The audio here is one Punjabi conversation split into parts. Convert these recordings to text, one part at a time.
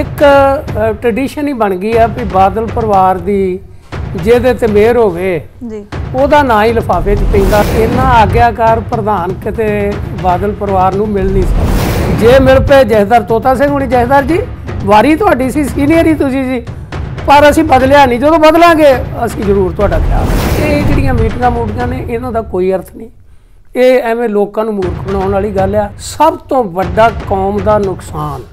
ਇੱਕ ਟ੍ਰੈਡੀਸ਼ਨ ਹੀ ਬਣ ਗਈ ਆ ਵੀ ਬਾਦਲ ਪਰਿਵਾਰ ਦੀ ਜਿਹਦੇ ਤੇ ਮੇਰ ਹੋਵੇ ਜੀ ਉਹਦਾ ਨਾਂ ਹੀ ਲਫਾਫੇ 'ਚ ਪੈਂਦਾ ਇੰਨਾ ਆਗਿਆਕਾਰ ਪ੍ਰਧਾਨ ਕਿਤੇ ਬਾਦਲ ਪਰਿਵਾਰ ਨੂੰ ਮਿਲ ਨਹੀਂ ਸਕਦਾ ਜੇ ਮਿਲ ਪਏ ਜਹਦਰ ਤੋਤਾ ਸਿੰਘ ਹੁਣੀ ਜਹਦਰ ਜੀ ਵਾਰੀ ਤੁਹਾਡੀ ਸੀ ਸੀਨੀਅਰ ਹੀ ਤੁਸੀਂ ਸੀ ਪਰ ਅਸੀਂ ਬਦਲਿਆ ਨਹੀਂ ਜਦੋਂ ਬਦਲਾਂਗੇ ਅਸੀਂ ਜ਼ਰੂਰ ਤੁਹਾਡਾ ਖਿਆਲ ਇਹ ਜਿਹੜੀਆਂ ਮੀਟਿੰਗਾਂ ਮੂਟੀਆਂ ਨੇ ਇਹਨਾਂ ਦਾ ਕੋਈ ਅਰਥ ਨਹੀਂ ਇਹ ਐਵੇਂ ਲੋਕਾਂ ਨੂੰ ਮੂਰਖ ਬਣਾਉਣ ਵਾਲੀ ਗੱਲ ਆ ਸਭ ਤੋਂ ਵੱਡਾ ਕੌਮ ਦਾ ਨੁਕਸਾਨ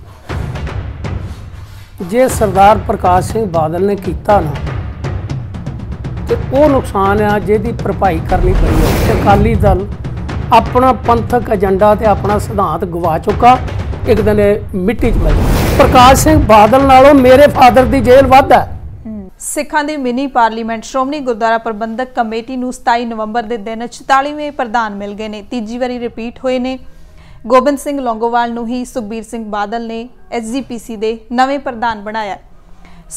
ਜੇ ਸਰਦਾਰ ਪ੍ਰਕਾਸ਼ ਸਿੰਘ ਬਾਦਲ ਨੇ ਕੀਤਾ ਨਾ ਤੇ ਉਹ ਨੁਕਸਾਨ ਆ ਜਿਹਦੀ ਭਰਪਾਈ ਕਰਨੀ ਪਈ ਹੈ ਤੇ ਅਕਾਲੀ ਦਲ ਆਪਣਾ ਪੰਥਕ ਏਜੰਡਾ ਤੇ ਆਪਣਾ ਸਿਧਾਂਤ ਗਵਾ ਚੁੱਕਾ ਇੱਕ ਦਿਨ ਮਿੱਟੀ 'ਚ ਮਿਲ ਪ੍ਰਕਾਸ਼ ਸਿੰਘ ਬਾਦਲ ਨਾਲੋਂ ਮੇਰੇ ਫਾਦਰ ਦੀ ਜੇਲ੍ਹ ਵੱਧ ਹੈ ਸਿੱਖਾਂ ਦੀ mini parliament Shiromani Gurdwara Prabandhak committee ਨੂੰ 27 ਨਵੰਬਰ ਦੇ ਦਿਨ 44ਵੇਂ ਪ੍ਰਧਾਨ ਮਿਲ ਗਏ ਨੇ ਤੀਜੀ ਵਾਰੀ ਰਿਪੀਟ ਹੋਏ ਨੇ ਗੋਬਿੰਦ ਸਿੰਘ ਲੌਂਗੋਵਾਲ ਨੂੰ ਹੀ ਸੁਖਬੀਰ ਸਿੰਘ ਬਾਦਲ ਨੇ ਐਸਜੀਪੀਸੀ ਦੇ ਨਵੇਂ ਪ੍ਰਧਾਨ ਬਣਾਇਆ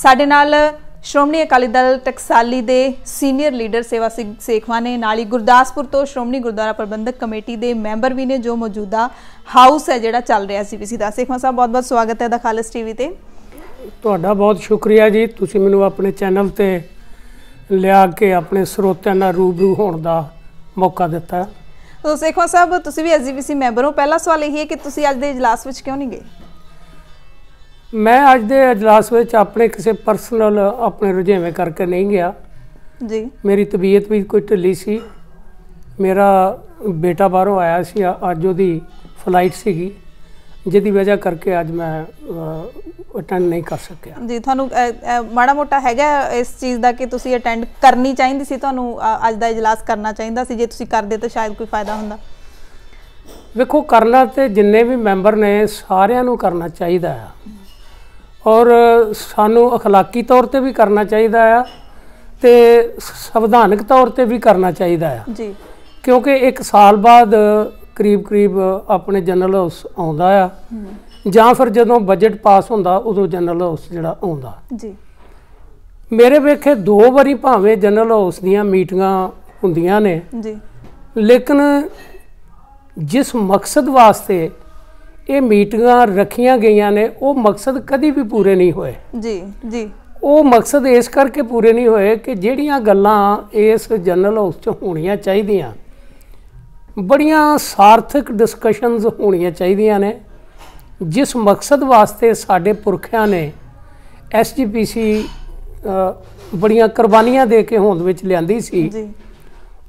ਸਾਡੇ ਨਾਲ ਸ਼੍ਰੋਮਣੀ ਅਕਾਲੀ ਦਲ ਟਕਸਾਲੀ ਦੇ ਸੀਨੀਅਰ ਲੀਡਰ ਸੇਵਾ ਸਿੰਘ ਸੇਖਵਾ ਨੇ ਨਾਲ ਹੀ ਗੁਰਦਾਸਪੁਰ ਤੋਂ ਸ਼੍ਰੋਮਣੀ ਗੁਰਦੁਆਰਾ ਪ੍ਰਬੰਧਕ ਕਮੇਟੀ ਦੇ ਮੈਂਬਰ ਵੀ ਨੇ ਜੋ ਮੌਜੂਦਾ ਹਾਊਸ ਹੈ ਜਿਹੜਾ ਚੱਲ ਰਿਹਾ ਸੀਪੀਸੀ ਦਾ ਸੇਖਵਾ ਸਾਹਿਬ ਬਹੁਤ-ਬਹੁਤ ਸਵਾਗਤ ਹੈ ਦਾ ਖਾਲਸ ਟੀਵੀ ਤੇ ਤੁਹਾਡਾ ਬਹੁਤ ਸ਼ੁਕਰੀਆ ਜੀ ਤੁਸੀਂ ਮੈਨੂੰ ਆਪਣੇ ਚੈਨਲ ਤੇ ਲਿਆ ਕੇ ਆਪਣੇ ਸਰੋਤਿਆਂ ਨਾਲ ਰੂਬਰੂ ਹੋਣ ਦਾ ਮੌਕਾ ਦਿੱਤਾ ਤੋ ਸੇਖਵਾ ਸਾਹਿਬ ਤੁਸੀਂ ਵੀ ਐਸਜੀਬੀਸੀ ਮੈਂਬਰ ਹੋ ਪਹਿਲਾ ਸਵਾਲ ਇਹ ਹੈ ਕਿ ਤੁਸੀਂ ਅੱਜ ਦੇ ਇਜਲਾਸ ਵਿੱਚ ਕਿਉਂ ਨਹੀਂ ਗਏ ਮੈਂ ਅੱਜ ਦੇ ਇਜਲਾਸ ਵਿੱਚ ਆਪਣੇ ਕਿਸੇ ਪਰਸਨਲ ਆਪਣੇ ਰੁਝੇਵੇਂ ਕਰਕੇ ਨਹੀਂ ਗਿਆ ਜੀ ਮੇਰੀ ਤਬੀਅਤ ਵੀ ਕੋਈ ਢਿੱਲੀ ਸੀ ਮੇਰਾ ਬੇਟਾ ਬਾਹਰੋਂ ਆਇਆ ਸੀ ਅੱਜ ਉਹਦੀ ਫਲਾਈਟ ਸੀਗੀ ਜਿਹਦੀ ਵਜ੍ਹਾ ਕਰਕੇ ਅੱਜ ਮੈਂ ਅਟੈਂਡ ਨਹੀਂ ਕਰ ਸਕਿਆ ਜੀ ਤੁਹਾਨੂੰ ਮਾੜਾ ਮੋਟਾ ਹੈਗਾ ਇਸ ਚੀਜ਼ ਦਾ ਕਿ ਤੁਸੀਂ ਅਟੈਂਡ ਕਰਨੀ ਚਾਹੀਦੀ ਸੀ ਤੁਹਾਨੂੰ ਅੱਜ ਦਾ ਇਜਲਾਸ ਕਰਨਾ ਚਾਹੀਦਾ ਸੀ ਜੇ ਤੁਸੀਂ ਕਰਦੇ ਤਾਂ ਸ਼ਾਇਦ ਕੋਈ ਫਾਇਦਾ ਹੁੰਦਾ ਵੇਖੋ ਕਰਨਾ ਤੇ ਜਿੰਨੇ ਵੀ ਮੈਂਬਰ ਨੇ ਸਾਰਿਆਂ ਨੂੰ ਕਰਨਾ ਚਾਹੀਦਾ ਆ ਔਰ ਸਾਨੂੰ اخلاقی ਤੌਰ ਤੇ ਵੀ ਕਰਨਾ ਚਾਹੀਦਾ ਆ ਤੇ ਸੰਵਿਧਾਨਕ ਤੌਰ ਤੇ ਵੀ ਕਰਨਾ ਚਾਹੀਦਾ ਆ ਜੀ ਕਿਉਂਕਿ ਇੱਕ ਸਾਲ ਬਾਅਦ ਕਰੀਬ ਕਰੀਬ ਆਪਣੇ ਜਨਰਲ ਹਾਊਸ ਆਉਂਦਾ ਆ ਜਾਂ ਫਿਰ ਜਦੋਂ ਬਜਟ ਪਾਸ ਹੁੰਦਾ ਉਦੋਂ ਜਨਰਲ ਹਾਊਸ ਜਿਹੜਾ ਆਉਂਦਾ ਜੀ ਮੇਰੇ ਵੇਖੇ ਦੋ ਵਾਰੀ ਭਾਵੇਂ ਜਨਰਲ ਹਾਊਸ ਦੀਆਂ ਮੀਟਿੰਗਾਂ ਹੁੰਦੀਆਂ ਨੇ ਜੀ ਲੇਕਿਨ ਜਿਸ ਮਕਸਦ ਵਾਸਤੇ ਇਹ ਮੀਟਿੰਗਾਂ ਰੱਖੀਆਂ ਗਈਆਂ ਨੇ ਉਹ ਮਕਸਦ ਕਦੀ ਵੀ ਪੂਰੇ ਨਹੀਂ ਹੋਏ ਜੀ ਜੀ ਉਹ ਮਕਸਦ ਇਸ ਕਰਕੇ ਪੂਰੇ ਨਹੀਂ ਹੋਏ ਕਿ ਜਿਹੜੀਆਂ ਗੱਲਾਂ ਇਸ ਜਨਰਲ ਹਾਊਸ 'ਚ ਹੋਣੀਆਂ ਚਾਹੀਦੀਆਂ ਬੜੀਆਂ ਸਾਰਥਕ ਡਿਸਕਸ਼ਨਸ ਹੋਣੀਆਂ ਚਾਹੀਦੀਆਂ ਨੇ ਜਿਸ ਮਕਸਦ ਵਾਸਤੇ ਸਾਡੇ ਪੁਰਖਿਆਂ ਨੇ ਐਸਜੀਪੀਸੀ ਬੜੀਆਂ ਕੁਰਬਾਨੀਆਂ ਦੇ ਕੇ ਹੋਂਦ ਵਿੱਚ ਲਿਆਂਦੀ ਸੀ ਜੀ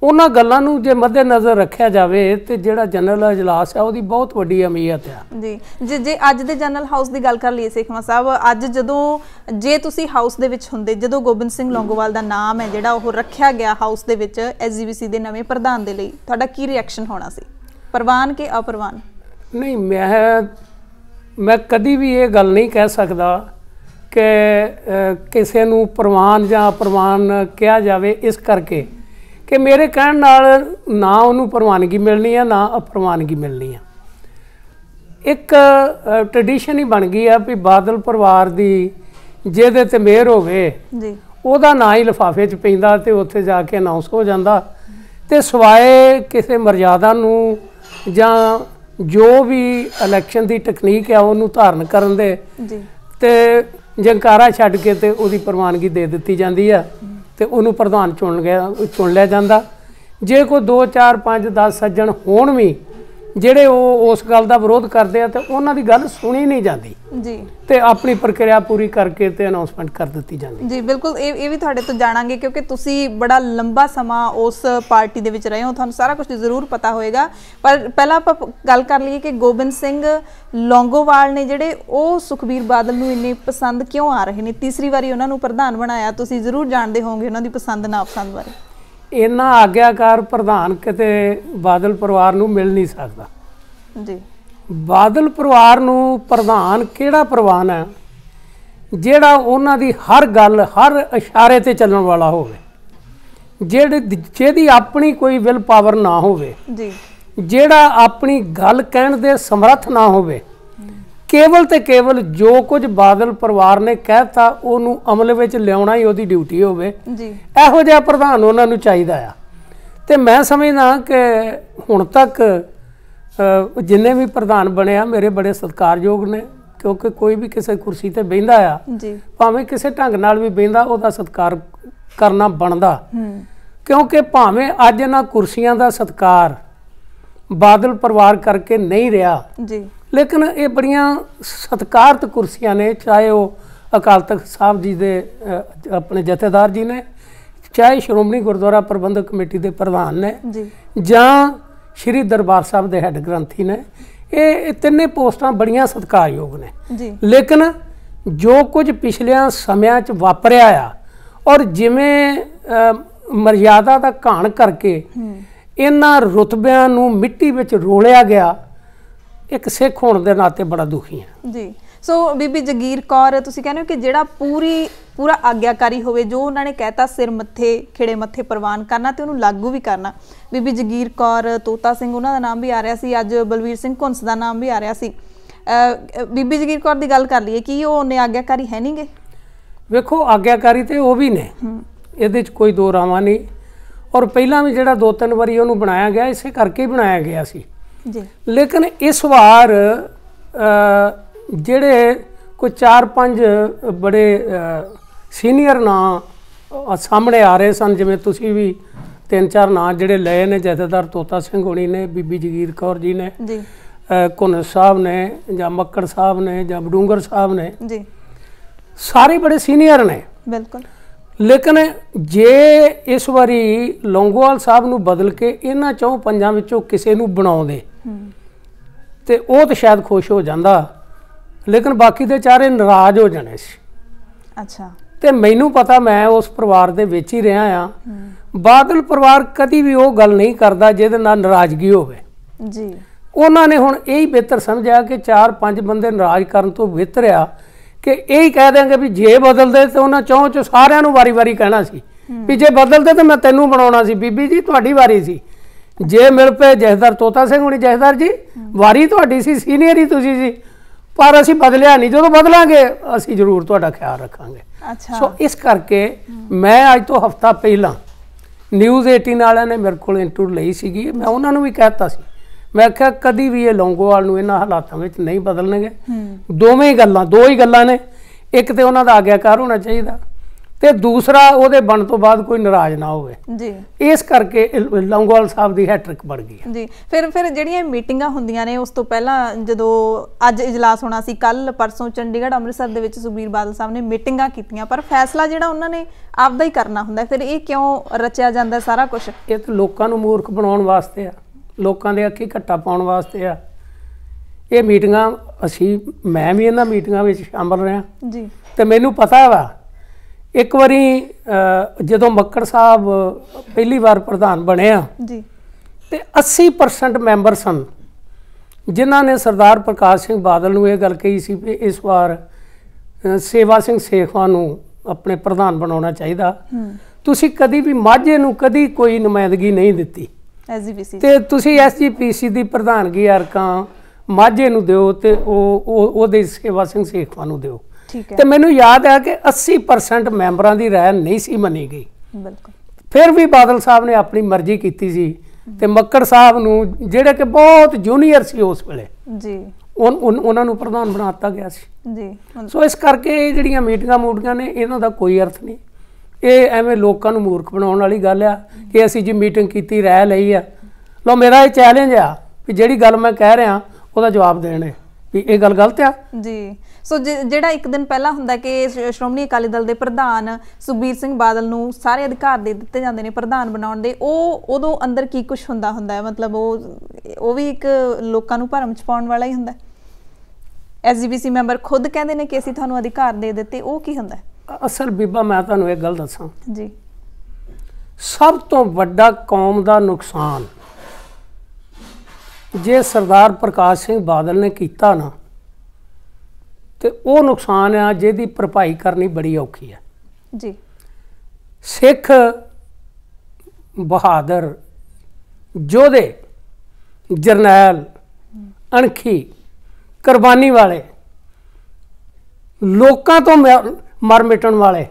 ਉਹਨਾਂ ਗੱਲਾਂ ਨੂੰ ਜੇ ਮੱਦੇ ਨਜ਼ਰ ਰੱਖਿਆ ਜਾਵੇ ਤੇ ਜਿਹੜਾ ਜਨਰਲ اجلاس ਹੈ ਉਹਦੀ ਬਹੁਤ ਵੱਡੀ ਅਹਿਮੀਅਤ ਹੈ ਜੀ ਜੇ ਜੇ ਅੱਜ ਦੇ ਜਨਰਲ ਹਾਊਸ ਦੀ ਗੱਲ ਕਰ ਲਈਏ ਸੇਖਵਾ ਸਾਹਿਬ ਅੱਜ ਜਦੋਂ ਜੇ ਤੁਸੀਂ ਹਾਊਸ ਦੇ ਵਿੱਚ ਹੁੰਦੇ ਜਦੋਂ ਗੋਬਿੰਦ ਸਿੰਘ ਲੌਂਗੋਵਾਲ ਦਾ ਨਾਮ ਹੈ ਜਿਹੜਾ ਉਹ ਰੱਖਿਆ ਗਿਆ ਹਾਊਸ ਦੇ ਵਿੱਚ ਐਸਜੀਬੀਸੀ ਦੇ ਨਵੇਂ ਪ੍ਰਧਾਨ ਦੇ ਲਈ ਤੁਹਾਡਾ ਕੀ ਰਿਐਕਸ਼ਨ ਹੋਣਾ ਸੀ ਪ੍ਰਵਾਨ ਕਿ ਅਪਰਵਾਨ ਨਹੀਂ ਮੈਂ ਮੈਂ ਕਦੀ ਵੀ ਇਹ ਗੱਲ ਨਹੀਂ ਕਹਿ ਸਕਦਾ ਕਿ ਕਿਸੇ ਨੂੰ ਪ੍ਰਵਾਨ ਜਾਂ ਅਪਰਵਾਨ ਕਿਹਾ ਜਾਵੇ ਇਸ ਕਰਕੇ ਕਿ ਮੇਰੇ ਕਹਿਣ ਨਾਲ ਨਾ ਉਹਨੂੰ ਪ੍ਰਵਾਨਗੀ ਮਿਲਣੀ ਆ ਨਾ ਅਪਰਵਾਨਗੀ ਮਿਲਣੀ ਆ ਇੱਕ ਟ੍ਰੈਡੀਸ਼ਨ ਹੀ ਬਣ ਗਈ ਆ ਵੀ ਬਾਦਲ ਪਰਿਵਾਰ ਦੀ ਜਿਹਦੇ ਤੇ ਮੇਰ ਹੋਵੇ ਜੀ ਉਹਦਾ ਨਾਂ ਹੀ ਲਫਾਫੇ 'ਚ ਪੈਂਦਾ ਤੇ ਉੱਥੇ ਜਾ ਕੇ ਅਨਾਉਂਸ ਹੋ ਜਾਂਦਾ ਤੇ ਸਵਾਏ ਕਿਸੇ ਮਰਜ਼ਾਦਾ ਨੂੰ ਜਾਂ ਜੋ ਵੀ ਇਲੈਕਸ਼ਨ ਦੀ ਟੈਕਨੀਕ ਆ ਉਹਨੂੰ ਧਾਰਨ ਕਰਨ ਦੇ ਜੀ ਤੇ ਜੰਕਾਰਾ ਛੱਡ ਕੇ ਤੇ ਉਹਦੀ ਪ੍ਰਵਾਨਗੀ ਦੇ ਦਿੱਤੀ ਜਾਂਦੀ ਆ ਤੇ ਉਹਨੂੰ ਪ੍ਰਧਾਨ ਚੁਣ ਗਿਆ ਚੁਣ ਲਿਆ ਜਾਂਦਾ ਜੇ ਕੋ 2 4 5 10 ਸੱਜਣ ਹੋਣ ਵੀ ਜਿਹੜੇ ਉਹ ਉਸ ਗੱਲ ਦਾ ਵਿਰੋਧ ਕਰਦੇ ਆ ਤੇ ਉਹਨਾਂ ਦੀ ਗੱਲ ਸੁਣੀ ਨਹੀਂ ਜਾਂਦੀ ਜੀ ਤੇ ਆਪਣੀ ਪ੍ਰਕਿਰਿਆ ਪੂਰੀ ਕਰਕੇ ਤੇ ਅਨਾਉਂਸਮੈਂਟ ਕਰ ਦਿੱਤੀ ਜਾਂਦੀ ਜੀ ਬਿਲਕੁਲ ਇਹ ਇਹ ਵੀ ਤੁਹਾਡੇ ਤੋਂ ਜਾਣਾਂਗੇ ਕਿਉਂਕਿ ਤੁਸੀਂ ਬੜਾ ਲੰਬਾ ਸਮਾਂ ਉਸ ਪਾਰਟੀ ਦੇ ਵਿੱਚ ਰਹੇ ਹੋ ਤੁਹਾਨੂੰ ਸਾਰਾ ਕੁਝ ਜ਼ਰੂਰ ਪਤਾ ਹੋਏਗਾ ਪਰ ਪਹਿਲਾਂ ਆਪਾਂ ਗੱਲ ਕਰ ਲਈਏ ਕਿ ਗੋਬਿੰਦ ਸਿੰਘ ਲੌਂਗੋਵਾਲ ਨੇ ਜਿਹੜੇ ਉਹ ਸੁਖਬੀਰ ਬਾਦਲ ਨੂੰ ਇੰਨੇ ਪਸੰਦ ਕਿਉਂ ਆ ਰਹੇ ਨੇ ਤੀਸਰੀ ਵਾਰੀ ਉਹਨਾਂ ਨੂੰ ਪ੍ਰਧਾਨ ਬਣਾਇਆ ਤੁਸੀਂ ਜ਼ਰੂਰ ਜਾਣਦੇ ਹੋਵੋਗੇ ਉਹਨਾਂ ਦੀ ਪਸੰਦ ਨਾ ਪਸੰਦ ਬਾਰੇ ਇਹਨਾਂ ਆਗਿਆਕਾਰ ਪ੍ਰਧਾਨ ਕਿਤੇ ਬਾਦਲ ਪਰਿਵਾਰ ਨੂੰ ਮਿਲ ਨਹੀਂ ਸਕਦਾ ਜੀ ਬਾਦਲ ਪਰਿਵਾਰ ਨੂੰ ਪ੍ਰਧਾਨ ਕਿਹੜਾ ਪ੍ਰਵਾਨ ਹੈ ਜਿਹੜਾ ਉਹਨਾਂ ਦੀ ਹਰ ਗੱਲ ਹਰ ਇਸ਼ਾਰੇ ਤੇ ਚੱਲਣ ਵਾਲਾ ਹੋਵੇ ਜਿਹੜੇ ਜਿਹਦੀ ਆਪਣੀ ਕੋਈ ਵਿਲ ਪਾਵਰ ਨਾ ਹੋਵੇ ਜੀ ਜਿਹੜਾ ਆਪਣੀ ਗੱਲ ਕਹਿਣ ਦੇ ਸਮਰੱਥ ਨਾ ਹੋਵੇ ਕੇਵਲ ਤੇ ਕੇਵਲ ਜੋ ਕੁਝ ਬਾਦਲ ਪਰਿਵਾਰ ਨੇ ਕਹਿਤਾ ਉਹਨੂੰ ਅਮਲ ਵਿੱਚ ਲਿਆਉਣਾ ਹੀ ਉਹਦੀ ਡਿਊਟੀ ਹੋਵੇ ਜੀ ਇਹੋ ਜਿਹਾ ਪ੍ਰਧਾਨ ਉਹਨਾਂ ਨੂੰ ਚਾਹੀਦਾ ਆ ਤੇ ਮੈਂ ਸਮਝਦਾ ਕਿ ਹੁਣ ਤੱਕ ਜਿੰਨੇ ਵੀ ਪ੍ਰਧਾਨ ਬਣੇ ਆ ਮੇਰੇ ਬੜੇ ਸਤਿਕਾਰਯੋਗ ਨੇ ਕਿਉਂਕਿ ਕੋਈ ਵੀ ਕਿਸੇ ਕੁਰਸੀ ਤੇ ਬੈਂਦਾ ਆ ਜੀ ਭਾਵੇਂ ਕਿਸੇ ਢੰਗ ਨਾਲ ਵੀ ਬੈਂਦਾ ਉਹਦਾ ਸਤਿਕਾਰ ਕਰਨਾ ਬਣਦਾ ਕਿਉਂਕਿ ਭਾਵੇਂ ਅੱਜ ਇਹਨਾਂ ਕੁਰਸੀਆਂ ਦਾ ਸਤਿਕਾਰ ਬਾਦਲ ਪਰਿਵਾਰ ਕਰਕੇ ਨਹੀਂ ਰਿਹਾ ਜੀ ਲੇਕਿਨ ਇਹ ਬੜੀਆਂ ਸਤਕਾਰਤ ਕੁਰਸੀਆਂ ਨੇ ਚਾਹੇ ਉਹ ਅਕਾਲ ਤਖਤ ਸਾਹਿਬ ਜੀ ਦੇ ਆਪਣੇ ਜਥੇਦਾਰ ਜੀ ਨੇ ਚਾਹੇ ਸ਼੍ਰੋਮਣੀ ਗੁਰਦੁਆਰਾ ਪ੍ਰਬੰਧਕ ਕਮੇਟੀ ਦੇ ਪ੍ਰਧਾਨ ਨੇ ਜਾਂ ਸ਼੍ਰੀ ਦਰਬਾਰ ਸਾਹਿਬ ਦੇ ਹੈੱਡ ਗ੍ਰੰਥੀ ਨੇ ਇਹ ਤਿੰਨੇ ਪੋਸਟਾਂ ਬੜੀਆਂ ਸਤਿਕਾਰਯੋਗ ਨੇ ਲੇਕਿਨ ਜੋ ਕੁਝ ਪਿਛਲਿਆਂ ਸਮਿਆਂ 'ਚ ਵਾਪਰਿਆ ਆ ਔਰ ਜਿਵੇਂ ਮਰਿਆਦਾ ਦਾ ਘਾਣ ਕਰਕੇ ਇਹਨਾਂ ਰੁਤਬਿਆਂ ਨੂੰ ਮਿੱਟੀ ਵਿੱਚ ਰੋਲਿਆ ਗਿਆ ਇੱਕ ਸਿੱਖ ਹੋਣ ਦੇ ਨਾਤੇ ਬੜਾ ਦੁਖੀ ਹਾਂ ਜੀ ਸੋ ਬੀਬੀ ਜਗੀਰ ਕੌਰ ਤੁਸੀਂ ਕਹਿੰਦੇ ਹੋ ਕਿ ਜਿਹੜਾ ਪੂਰੀ ਪੂਰਾ ਆਗਿਆਕਾਰੀ ਹੋਵੇ ਜੋ ਉਹਨਾਂ ਨੇ ਕਹਿਤਾ ਸਿਰ ਮੱਥੇ ਖਿੜੇ ਮੱਥੇ ਪ੍ਰਵਾਨ ਕਰਨਾ ਤੇ ਉਹਨੂੰ ਲਾਗੂ ਵੀ ਕਰਨਾ ਬੀਬੀ ਜਗੀਰ ਕੌਰ ਤੋਤਾ ਸਿੰਘ ਉਹਨਾਂ ਦਾ ਨਾਮ ਵੀ ਆ ਰਿਹਾ ਸੀ ਅੱਜ ਬਲਵੀਰ ਸਿੰਘ ਕੁੰਸ ਦਾ ਨਾਮ ਵੀ ਆ ਰਿਹਾ ਸੀ ਬੀਬੀ ਜਗੀਰ ਕੌਰ ਦੀ ਗੱਲ ਕਰ ਲਈਏ ਕਿ ਉਹ ਉਹਨੇ ਆਗਿਆਕਾਰੀ ਹੈ ਨਹੀਂਗੇ ਵੇਖੋ ਆਗਿਆਕਾਰੀ ਤੇ ਉਹ ਵੀ ਨੇ ਇਹਦੇ ਵਿੱਚ ਕੋਈ ਦੋ ਰਾਵਾਂ ਨਹੀਂ ਔਰ ਪਹਿਲਾਂ ਵੀ ਜਿਹੜਾ ਦੋ ਤਿੰਨ ਵਾਰੀ ਉਹਨੂੰ ਬਣਾਇਆ ਗਿਆ ਇਸੇ ਕਰਕੇ ਹੀ ਬਣਾਇਆ ਗਿਆ ਸੀ ਜੀ ਲੇਕਿਨ ਇਸ ਵਾਰ ਜਿਹੜੇ ਕੋਈ ਚਾਰ ਪੰਜ ਬੜੇ ਸੀਨੀਅਰ ਨਾਂ ਸਾਹਮਣੇ ਆ ਰਹੇ ਸਨ ਜਿਵੇਂ ਤੁਸੀਂ ਵੀ ਤਿੰਨ ਚਾਰ ਨਾਂ ਜਿਹੜੇ ਲਏ ਨੇ ਜਥੇਦਾਰ ਤੋਤਾ ਸਿੰਘ ਹੋਣੀ ਨੇ ਬੀਬੀ ਜਗੀਰ ਕੌਰ ਜੀ ਨੇ ਜੀ ਕੁਨ ਸਾਹਿਬ ਨੇ ਜਾਂ ਮੱਕੜ ਸਾਹਿਬ ਨੇ ਜਾਂ ਬਡੂੰਗਰ ਸਾਹਿਬ ਨੇ ਜੀ ਸਾਰੇ ਬੜੇ ਸੀਨੀਅਰ ਨੇ ਬਿਲਕੁਲ ਲੇਕਿਨ ਜੇ ਇਸ ਵਾਰੀ ਲੌਂਗੋਵਾਲ ਸਾਹਿਬ ਨੂੰ ਬਦਲ ਕੇ ਇਹਨਾਂ ਚੋਂ ਪੰਜਾਂ ਵਿੱਚੋਂ ਕਿਸੇ ਨੂੰ ਬਣਾਉਂਦੇ ਤੇ ਉਹ ਤਾਂ ਸ਼ਾਇਦ ਖੁਸ਼ ਹੋ ਜਾਂਦਾ ਲੇਕਿਨ ਬਾਕੀ ਦੇ ਚਾਰੇ ਨਾਰਾਜ਼ ਹੋ ਜਾਣੇ ਸੀ ਅੱਛਾ ਤੇ ਮੈਨੂੰ ਪਤਾ ਮੈਂ ਉਸ ਪਰਿਵਾਰ ਦੇ ਵਿੱਚ ਹੀ ਰਿਹਾ ਆ ਬਾਦਲ ਪਰਿਵਾਰ ਕਦੀ ਵੀ ਉਹ ਗੱਲ ਨਹੀਂ ਕਰਦਾ ਜਿਹਦੇ ਨਾਲ ਨਾਰਾਜ਼ਗੀ ਹੋਵੇ ਜੀ ਉਹਨਾਂ ਨੇ ਹੁਣ ਇਹ ਹੀ ਬਿਹਤਰ ਸਮਝਿਆ ਕਿ ਚਾਰ ਪੰਜ ਬੰਦੇ ਨਾਰਾਜ਼ ਕਰਨ ਤੋਂ ਬਿਹਤਰ ਆ ਕਿ ਇਹ ਹੀ ਕਹਿ ਦੇਣਗੇ ਵੀ ਜੇ ਬਦਲਦੇ ਤੇ ਉਹਨਾਂ ਚੌਂ ਚ ਸਾਰਿਆਂ ਨੂੰ ਵਾਰੀ-ਵਾਰੀ ਕਹਿਣਾ ਸੀ ਵੀ ਜੇ ਬਦਲਦੇ ਤੇ ਮੈਂ ਤੈਨੂੰ ਬਣਾਉਣਾ ਸੀ ਬੀਬੀ ਜੀ ਤੁਹਾਡੀ ਵਾਰੀ ਸੀ ਜੇ ਮਿਲ ਪਏ ਜਹਦਰ ਤੋਤਾ ਸਿੰਘ ਹੁਣੀ ਜਹਦਰ ਜੀ ਵਾਰੀ ਤੁਹਾਡੀ ਸੀ ਸੀਨੀਅਰ ਹੀ ਤੁਸੀਂ ਸੀ ਪਰ ਅਸੀਂ ਬਦਲਿਆ ਨਹੀਂ ਜਦੋਂ ਬਦਲਾਂਗੇ ਅਸੀਂ ਜ਼ਰੂਰ ਤੁਹਾਡਾ ਖਿਆਲ ਰੱਖਾਂਗੇ ਅੱਛਾ ਸੋ ਇਸ ਕਰਕੇ ਮੈਂ ਅੱਜ ਤੋਂ ਹਫਤਾ ਪਹਿਲਾਂ ਨਿਊਜ਼ 18 ਵਾਲਿਆਂ ਨੇ ਮੇਰੇ ਕੋਲ ਇੰਟਰਵਿਊ ਲਈ ਸੀਗੀ ਮੈਂ ਉਹਨਾਂ ਨੂੰ ਵੀ ਕਹਿਤਾ ਸੀ ਮੈਂ ਕਿਹਾ ਕਦੀ ਵੀ ਇਹ ਲੌਂਗੋਵਾਲ ਨੂੰ ਇਹਨਾਂ ਹਾਲਾਤਾਂ ਵਿੱਚ ਨਹੀਂ ਬਦਲਣਗੇ ਦੋਵੇਂ ਗੱਲਾਂ ਦੋ ਹੀ ਗੱਲਾਂ ਨੇ ਇੱਕ ਤੇ ਉਹਨਾਂ ਦਾ ਆਗਿਆਕਾਰ ਹੋਣਾ ਚਾਹੀਦਾ ਤੇ ਦੂਸਰਾ ਉਹਦੇ ਬਣ ਤੋਂ ਬਾਅਦ ਕੋਈ ਨਾਰਾਜ਼ ਨਾ ਹੋਵੇ ਜੀ ਇਸ ਕਰਕੇ ਲੌਂਗੋਵਾਲ ਸਾਹਿਬ ਦੀ ਹੈਟ੍ਰਿਕ ਬਣ ਗਈ ਜੀ ਫਿਰ ਫਿਰ ਜਿਹੜੀਆਂ ਮੀਟਿੰਗਾਂ ਹੁੰਦੀਆਂ ਨੇ ਉਸ ਤੋਂ ਪਹਿਲਾਂ ਜਦੋਂ ਅੱਜ ਇਜਲਾਸ ਹੋਣਾ ਸੀ ਕੱਲ ਪਰਸੋਂ ਚੰਡੀਗੜ੍ਹ ਅੰਮ੍ਰਿਤਸਰ ਦੇ ਵਿੱਚ ਸੁਬੀਰ ਬਾਦਲ ਸਾਹਿਬ ਨੇ ਮੀਟਿੰਗਾਂ ਕੀਤੀਆਂ ਪਰ ਫੈਸਲਾ ਜਿਹੜਾ ਉਹਨਾਂ ਨੇ ਆਪਦਾ ਹੀ ਕਰਨਾ ਹੁੰਦਾ ਫਿਰ ਇਹ ਕਿਉਂ ਰਚਿਆ ਜਾਂਦਾ ਸਾਰਾ ਕੁਝ ਇਹ ਤਾਂ ਲੋਕਾਂ ਨੂੰ ਮੂਰਖ ਬਣਾਉਣ ਵਾਸਤੇ ਆ ਲੋਕਾਂ ਦੇ ਅੱਖੀ ਘੱਟਾ ਪਾਉਣ ਵਾਸਤੇ ਆ ਇਹ ਮੀਟਿੰਗਾਂ ਅਸੀਂ ਮੈਂ ਵੀ ਇਹਨਾਂ ਮੀਟਿੰਗਾਂ ਵਿੱਚ ਸ਼ਾਮਲ ਰਿਹਾ ਜੀ ਤੇ ਮੈਨੂੰ ਪਤਾ ਵਾ ਇੱਕ ਵਾਰੀ ਜਦੋਂ ਮੱਕੜ ਸਾਹਿਬ ਪਹਿਲੀ ਵਾਰ ਪ੍ਰਧਾਨ ਬਣਿਆ ਜੀ ਤੇ 80% ਮੈਂਬਰ ਸਨ ਜਿਨ੍ਹਾਂ ਨੇ ਸਰਦਾਰ ਪ੍ਰਕਾਸ਼ ਸਿੰਘ ਬਾਦਲ ਨੂੰ ਇਹ ਗੱਲ ਕਹੀ ਸੀ ਕਿ ਇਸ ਵਾਰ ਸੇਵਾ ਸਿੰਘ ਸੇਖਵਾ ਨੂੰ ਆਪਣੇ ਪ੍ਰਧਾਨ ਬਣਾਉਣਾ ਚਾਹੀਦਾ ਤੁਸੀਂ ਕਦੀ ਵੀ ਮਾਝੇ ਨੂੰ ਕਦੀ ਕੋਈ ਨੁਮਾਇੰਦਗੀ ਨਹੀਂ ਦਿੱਤੀ ਐਸਜੀਪੀਸੀ ਤੇ ਤੁਸੀਂ ਐਸਜੀਪੀਸੀ ਦੀ ਪ੍ਰਧਾਨਗੀ ਅਰਕਾਂ ਮਾਝੇ ਨੂੰ ਦਿਓ ਤੇ ਉਹ ਉਹਦੇ ਸੇਵਾ ਸਿੰਘ ਸੇਖਵਾ ਨੂੰ ਦਿਓ ਤੇ ਮੈਨੂੰ ਯਾਦ ਹੈ ਕਿ 80% ਮੈਂਬਰਾਂ ਦੀ رائے ਨਹੀਂ ਸੀ ਮੰਨੀ ਗਈ ਬਿਲਕੁਲ ਫਿਰ ਵੀ ਬਾਦਲ ਸਾਹਿਬ ਨੇ ਆਪਣੀ ਮਰਜ਼ੀ ਕੀਤੀ ਸੀ ਤੇ ਮੱਕੜ ਸਾਹਿਬ ਨੂੰ ਜਿਹੜੇ ਕਿ ਬਹੁਤ ਜੂਨੀਅਰ ਸੀ ਉਸ ਵੇਲੇ ਜੀ ਉਹ ਉਹਨਾਂ ਨੂੰ ਪ੍ਰਧਾਨ ਬਣਾਤਾ ਗਿਆ ਸੀ ਜੀ ਸੋ ਇਸ ਕਰਕੇ ਇਹ ਜਿਹੜੀਆਂ ਮੀਟਿੰਗਾਂ ਮੂਟੀਆਂ ਨੇ ਇਹਨਾਂ ਦਾ ਕੋਈ ਅਰਥ ਨਹੀਂ ਇਹ ਐਵੇਂ ਲੋਕਾਂ ਨੂੰ ਮੂਰਖ ਬਣਾਉਣ ਵਾਲੀ ਗੱਲ ਆ ਕਿ ਅਸੀਂ ਜੀ ਮੀਟਿੰਗ ਕੀਤੀ ਰਹਿ ਲਈ ਆ ਲੋ ਮੇਰਾ ਇਹ ਚੈਲੰਜ ਆ ਕਿ ਜਿਹੜੀ ਗੱਲ ਮੈਂ ਕਹਿ ਰਿਹਾ ਉਹਦਾ ਜਵਾਬ ਦੇਣੇ ਵੀ ਇਹ ਗੱਲ ਗਲਤ ਆ ਜੀ ਸੋ ਜਿਹੜਾ ਇੱਕ ਦਿਨ ਪਹਿਲਾਂ ਹੁੰਦਾ ਕਿ ਸ਼੍ਰੋਮਣੀ ਅਕਾਲੀ ਦਲ ਦੇ ਪ੍ਰਧਾਨ ਸੁਖਬੀਰ ਸਿੰਘ ਬਾਦਲ ਨੂੰ ਸਾਰੇ ਅਧਿਕਾਰ ਦੇ ਦਿੱਤੇ ਜਾਂਦੇ ਨੇ ਪ੍ਰਧਾਨ ਬਣਾਉਣ ਦੇ ਉਹ ਉਦੋਂ ਅੰਦਰ ਕੀ ਕੁਝ ਹੁੰਦਾ ਹੁੰਦਾ ਹੈ ਮਤਲਬ ਉਹ ਉਹ ਵੀ ਇੱਕ ਲੋਕਾਂ ਨੂੰ ਭਰਮ ਚ ਪਾਉਣ ਵਾਲਾ ਹੀ ਹੁੰਦਾ ਹੈ ਐਸਜੀਬੀਸੀ ਮੈਂਬਰ ਖੁਦ ਕਹਿੰਦੇ ਨੇ ਕਿ ਅਸੀਂ ਤੁਹਾਨੂੰ ਅਧਿਕਾਰ ਦੇ ਦਿੱਤੇ ਉਹ ਕੀ ਹੁੰਦਾ ਅਸਲ ਬੀਬਾ ਮੈਂ ਤੁਹਾਨੂੰ ਇਹ ਗੱਲ ਦੱਸਾਂ ਜੀ ਸਭ ਤੋਂ ਵੱਡਾ ਕੌਮ ਦਾ ਨੁਕਸਾਨ ਜੇ ਸਰਦਾਰ ਪ੍ਰਕਾਸ਼ ਸਿੰਘ ਬਾਦਲ ਨੇ ਕੀਤਾ ਨਾ ਤੇ ਉਹ ਨੁਕਸਾਨ ਆ ਜਿਹਦੀ ਭਰਪਾਈ ਕਰਨੀ ਬੜੀ ਔਖੀ ਆ ਜੀ ਸਿੱਖ ਬਹਾਦਰ ਜੋਧੇ ਜਰਨੈਲ ਅਣਖੀ ਕੁਰਬਾਨੀ ਵਾਲੇ ਲੋਕਾਂ ਤੋਂ ਮਰ ਮਿਟਣ ਵਾਲੇ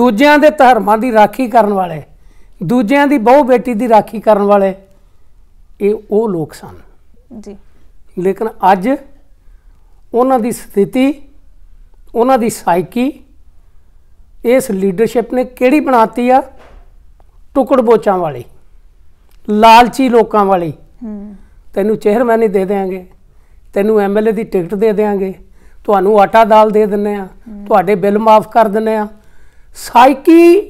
ਦੂਜਿਆਂ ਦੇ ਧਰਮਾਂ ਦੀ ਰਾਖੀ ਕਰਨ ਵਾਲੇ ਦੂਜਿਆਂ ਦੀ ਬਹੁ ਬੇਟੀ ਦੀ ਰਾਖੀ ਕਰਨ ਵਾਲੇ ਇਹ ਉਹ ਲੋਕ ਸਨ ਜੀ ਲੇਕਿਨ ਅੱਜ ਉਹਨਾਂ ਦੀ ਸਥਿਤੀ ਉਹਨਾਂ ਦੀ ਸਾਈਕੀ ਇਸ ਲੀਡਰਸ਼ਿਪ ਨੇ ਕਿਹੜੀ ਬਣਾਤੀ ਆ ਟੁਕੜ ਬੋਚਾਂ ਵਾਲੀ ਲਾਲਚੀ ਲੋਕਾਂ ਵਾਲੀ ਹੂੰ ਤੈਨੂੰ ਚੇਅਰਮੈਨ ਹੀ ਦੇ ਦੇਾਂਗੇ ਤੈਨੂੰ ਐਮਐਲਏ ਦੀ ਟਿਕਟ ਦੇ ਦੇਾਂਗੇ ਤੁਹਾਨੂੰ ਆਟਾ ਦਾਲ ਦੇ ਦਿੰਨੇ ਆ ਤੁਹਾਡੇ ਬਿੱਲ ਮਾਫ ਕਰ ਦਿੰਨੇ ਆ ਸਾਈਕੀ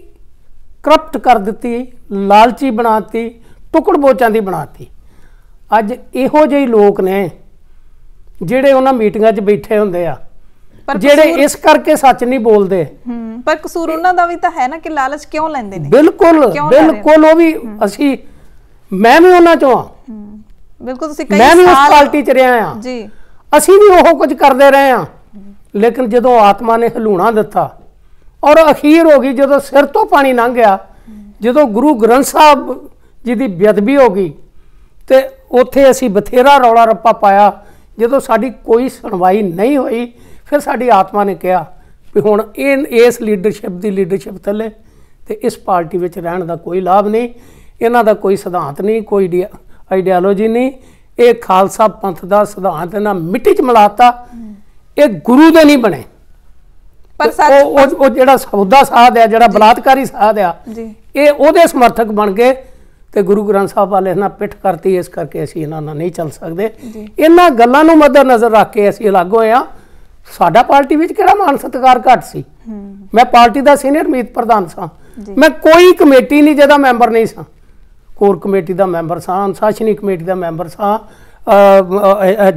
ਕਰਪਟ ਕਰ ਦਿੱਤੀ ਲਾਲਚੀ ਬਣਾਤੀ ਟੁਕੜ ਬੋਚਾਂ ਦੀ ਬਣਾਤੀ ਅੱਜ ਇਹੋ ਜਿਹੇ ਲੋਕ ਨੇ ਜਿਹੜੇ ਉਹਨਾਂ ਮੀਟਿੰਗਾਂ 'ਚ ਬੈਠੇ ਹੁੰਦੇ ਆ ਜਿਹੜੇ ਇਸ ਕਰਕੇ ਸੱਚ ਨਹੀਂ ਬੋਲਦੇ ਹੂੰ ਪਰ ਕਸੂਰ ਉਹਨਾਂ ਦਾ ਵੀ ਤਾਂ ਹੈ ਨਾ ਕਿ ਲਾਲਚ ਕਿਉਂ ਲੈਂਦੇ ਨੇ ਬਿਲਕੁਲ ਬਿਲਕੁਲ ਉਹ ਵੀ ਅਸੀਂ ਮੈਂ ਵੀ ਉਹਨਾਂ ਚੋਂ ਆ ਬਿਲਕੁਲ ਤੁਸੀਂ ਕਈ ਸਾਲ ਮੈਂ ਵੀ ਉਸ ਪਾਰਟੀ 'ਚ ਰਿਹਾ ਆ ਜੀ ਅਸੀਂ ਵੀ ਉਹ ਕੁਝ ਕਰਦੇ ਰਹੇ ਆ ਲੇਕਿਨ ਜਦੋਂ ਆਤਮਾ ਨੇ ਹਲੂਣਾ ਦਿੱਤਾ ਔਰ ਅਖੀਰ ਹੋ ਗਈ ਜਦੋਂ ਸਿਰ ਤੋਂ ਪਾਣੀ ਲੰਘ ਗਿਆ ਜਦੋਂ ਗੁਰੂ ਗ੍ਰੰਥ ਸਾਹਿਬ ਜੀ ਦੀ ਬੇਅਦਬੀ ਹੋ ਗਈ ਤੇ ਉੱਥੇ ਅਸੀਂ ਬਥੇਰਾ ਰੌਲਾ ਰੱਪਾ ਪਾਇਆ ਜਦੋਂ ਸਾਡੀ ਕੋਈ ਸੁਣਵਾਈ ਨਹੀਂ ਹੋਈ ਫਿਰ ਸਾਡੀ ਆਤਮਾ ਨੇ ਕਿਹਾ ਵੀ ਹੁਣ ਇਹ ਇਸ ਲੀਡਰਸ਼ਿਪ ਦੀ ਲੀਡਰਸ਼ਿਪ ਥੱਲੇ ਤੇ ਇਸ ਪਾਰਟੀ ਵਿੱਚ ਰਹਿਣ ਦਾ ਕੋਈ ਲਾਭ ਨਹੀਂ ਇਹਨਾਂ ਦਾ ਕੋਈ ਸਿਧਾਂਤ ਨਹੀਂ ਕੋਈ ਆਈਡੀਆਲੋਜੀ ਨਹੀਂ ਇਹ ਖਾਲਸਾ ਪੰਥ ਦਾ ਸਿਧਾਂਤ ਇਹਨਾਂ ਮਿੱਟੀ 'ਚ ਮਿਲਾਤਾ ਇਹ ਗੁਰੂ ਦੇ ਨਹੀਂ ਬਣੇ ਪਰ ਉਹ ਉਹ ਜਿਹੜਾ ਸੌਦਾ ਸਾਧ ਹੈ ਜਿਹੜਾ ਬਲਾਤਕਾਰੀ ਸਾਧ ਆ ਇਹ ਉਹਦੇ ਸਮਰਥਕ ਬਣ ਕੇ ਤੇ ਗੁਰੂ ਗ੍ਰੰਥ ਸਾਹਿਬ ਵਾਲੇ ਨਾਲ ਪਿੱਠ ਕਰਤੀ ਇਸ ਕਰਕੇ ਅਸੀਂ ਇਹਨਾਂ ਨਾਲ ਨਹੀਂ ਚੱਲ ਸਕਦੇ ਇਹਨਾਂ ਗੱਲਾਂ ਨੂੰ ਮੱਦਰ ਨਜ਼ਰ ਰੱਖ ਕੇ ਅਸੀਂ ਅਲੱਗ ਹੋਏ ਆ ਸਾਡਾ ਪਾਰਟੀ ਵਿੱਚ ਕਿਹੜਾ ਮਾਨ ਸਤਿਕਾਰ ਘੱਟ ਸੀ ਮੈਂ ਪਾਰਟੀ ਦਾ ਸੀਨੀਅਰ ਮੀਤ ਪ੍ਰਧਾਨ ਸਾਂ ਮੈਂ ਕੋਈ ਕਮੇਟੀ ਨਹੀਂ ਜਿਹਦਾ ਮੈਂਬਰ ਨਹੀਂ ਸਾਂ ਕੋਰ ਕਮੇਟੀ ਦਾ ਮੈਂਬਰ ਸਾਂ ਅਨਸ਼ਾਸਨੀ ਕਮੇਟੀ ਦਾ ਮੈਂਬਰ ਸਾਂ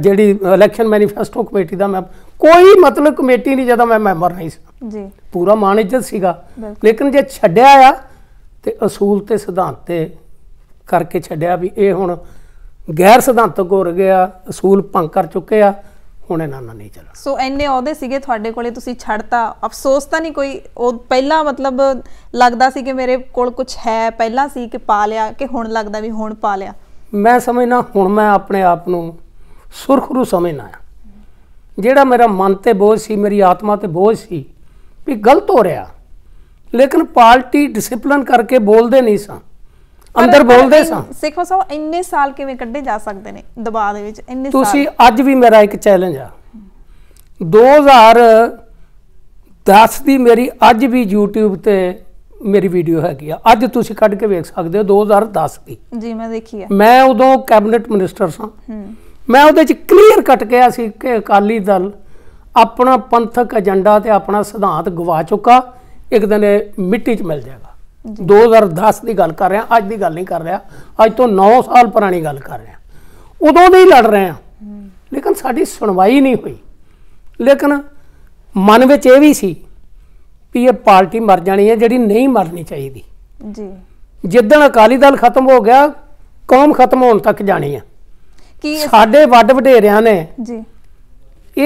ਜਿਹੜੀ ਇਲੈਕਸ਼ਨ ਮੈਨੀਫੈਸਟੋ ਕਮੇਟੀ ਦਾ ਮੈਂ ਕੋਈ ਮਤਲਬ ਕਮੇਟੀ ਨਹੀਂ ਜਿਹਦਾ ਮੈਂ ਮੈਂਬਰ ਨਹੀਂ ਸਾਂ ਜੀ ਪੂਰਾ ਮਾਨ ਇੱਜ਼ਤ ਸੀਗਾ ਲੇਕਿਨ ਜੇ ਛੱਡਿਆ ਆ ਤੇ ਅਸੂਲ ਤੇ ਸਿਧਾਂਤ ਤੇ ਕਰਕੇ ਛੱਡਿਆ ਵੀ ਇਹ ਹੁਣ ਗੈਰ ਸਿਧਾਂਤਕ ਹੋ ਗਿਆ ਅਸੂਲ ਭੰਗ ਕਰ ਚੁੱਕੇ ਆ ਹੁਣ ਇਹਨਾਂ ਨਾਲ ਨਹੀਂ ਚੱਲਣਾ ਸੋ ਐਨੇ ਉਹਦੇ ਸੀਗੇ ਤੁਹਾਡੇ ਕੋਲੇ ਤੁਸੀਂ ਛੱਡਤਾ ਅਫਸੋਸ ਤਾਂ ਨਹੀਂ ਕੋਈ ਉਹ ਪਹਿਲਾਂ ਮਤਲਬ ਲੱਗਦਾ ਸੀ ਕਿ ਮੇਰੇ ਕੋਲ ਕੁਝ ਹੈ ਪਹਿਲਾਂ ਸੀ ਕਿ ਪਾ ਲਿਆ ਕਿ ਹੁਣ ਲੱਗਦਾ ਵੀ ਹੁਣ ਪਾ ਲਿਆ ਮੈਂ ਸਮਝਣਾ ਹੁਣ ਮੈਂ ਆਪਣੇ ਆਪ ਨੂੰ ਸੁਰਖਰੂ ਸਮਝਣਾ ਆ ਜਿਹੜਾ ਮੇਰਾ ਮਨ ਤੇ ਬੋਝ ਸੀ ਮੇਰੀ ਆਤਮਾ ਤੇ ਬੋਝ ਸੀ ਵੀ ਗਲਤ ਹੋ ਰਿਹਾ ਲੇਕਿਨ ਪਾਰਟੀ ਡਿਸਪਲਿਨ ਕਰਕੇ ਬੋਲਦੇ ਨਹੀਂ ਸਾਂ ਅੰਦਰ ਬੋਲਦੇ ਸਾਂ ਸਿੱਖੋ ਸਾਹਿਬ ਇੰਨੇ ਸਾਲ ਕਿਵੇਂ ਕੱਢੇ ਜਾ ਸਕਦੇ ਨੇ ਦਬਾਅ ਦੇ ਵਿੱਚ ਇੰਨੇ ਸਾਲ ਤੁਸੀਂ ਅੱਜ ਵੀ ਮੇਰਾ ਇੱਕ ਚੈਲੰਜ ਆ 2010 ਦੀ ਮੇਰੀ ਅੱਜ ਵੀ YouTube ਤੇ ਮੇਰੀ ਵੀਡੀਓ ਹੈਗੀ ਆ ਅੱਜ ਤੁਸੀਂ ਕੱਢ ਕੇ ਵੇਖ ਸਕਦੇ ਹੋ 2010 ਦੀ ਜੀ ਮੈਂ ਦੇਖੀ ਆ ਮੈਂ ਉਦੋਂ ਕੈਬਨਿਟ ਮਿਨਿਸਟਰ ਸਾਂ ਮੈਂ ਉਹਦੇ ਚ ਕਲੀਅਰ ਕੱਟ ਗਿਆ ਸੀ ਕਿ ਅਕਾਲੀ ਦਲ ਆਪਣਾ ਪੰਥਕ ਏਜੰਡਾ ਤੇ ਆਪਣਾ ਸਿਧਾਂਤ ਗਵਾ ਚੁੱਕਾ ਇੱਕ ਦਿਨ ਇਹ ਮਿੱਟੀ 'ਚ ਮਿਲ ਜਾਏਗਾ 2010 ਦੀ ਗੱਲ ਕਰ ਰਿਹਾ ਅੱਜ ਦੀ ਗੱਲ ਨਹੀਂ ਕਰ ਰਿਹਾ ਅੱਜ ਤੋਂ 9 ਸਾਲ ਪੁਰਾਣੀ ਗੱਲ ਕਰ ਰਿਹਾ ਉਦੋਂ ਦੇ ਹੀ ਲੜ ਰਹੇ ਆ ਲੇਕਿਨ ਸਾਡੀ ਸੁਣਵਾਈ ਨਹੀਂ ਹੋਈ ਲੇਕਿਨ ਮਨ ਵਿੱਚ ਇਹ ਵੀ ਸੀ ਵੀ ਇਹ ਪਾਰਟੀ ਮਰ ਜਾਣੀ ਹੈ ਜਿਹੜੀ ਨਹੀਂ ਮਰਨੀ ਚਾਹੀਦੀ ਜੀ ਜਿੱਦਣ ਅਕਾਲੀ ਦਲ ਖਤਮ ਹੋ ਗਿਆ ਕੌਮ ਖਤਮ ਹੋਣ ਤੱਕ ਜਾਣੀ ਹੈ ਕੀ ਸਾਡੇ ਵੱਡ ਵਡੇਰਿਆਂ ਨੇ ਜੀ